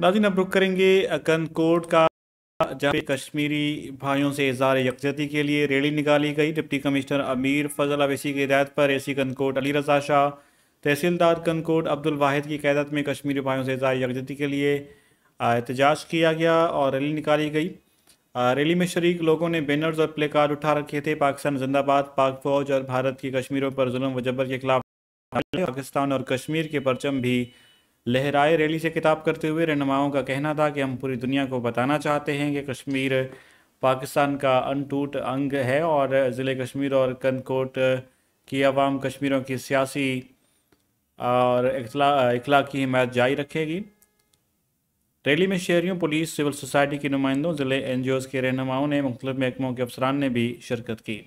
नाजिन अब रुक करेंगे कनकोट का जहाँ पे कश्मीरी भाइयों से इजहार यकजती के लिए रैली निकाली गई डिप्टी कमिश्नर अमीर फजल अवैसी की हिदायत पर ए सी कनकोट अली रजा शाह तहसीलदार कनकोट अब्दुल वाहिद की क्यादत में कश्मीरी भाइयों से इजहार यकजती के लिए एहतजाज किया गया और रैली निकाली गई रैली में शरीक लोगों ने बैनर्स और प्ले कार्ड उठा रखे थे पाकिस्तान जिंदाबाद पाक फौज और भारत की कश्मीरों पर जुल्म व जबर के खिलाफ पाकिस्तान और कश्मीर के परचम भी लहराए रैली से खिताब करते हुए रहनुमाओं का कहना था कि हम पूरी दुनिया को बताना चाहते हैं कि कश्मीर पाकिस्तान का अनटूट अंग है और ज़िले कश्मीर और कनकोट की आवाम कश्मीरों की सियासी और इखला इखला की हिमायत जारी रखेगी रैली में शहरीों पुलिस सिविल सोसाइटी के नुमाइंदों ज़िले एन के रहनुमाओं ने मुख्तलिफ महकमों के अफसरान ने भी शिरकत की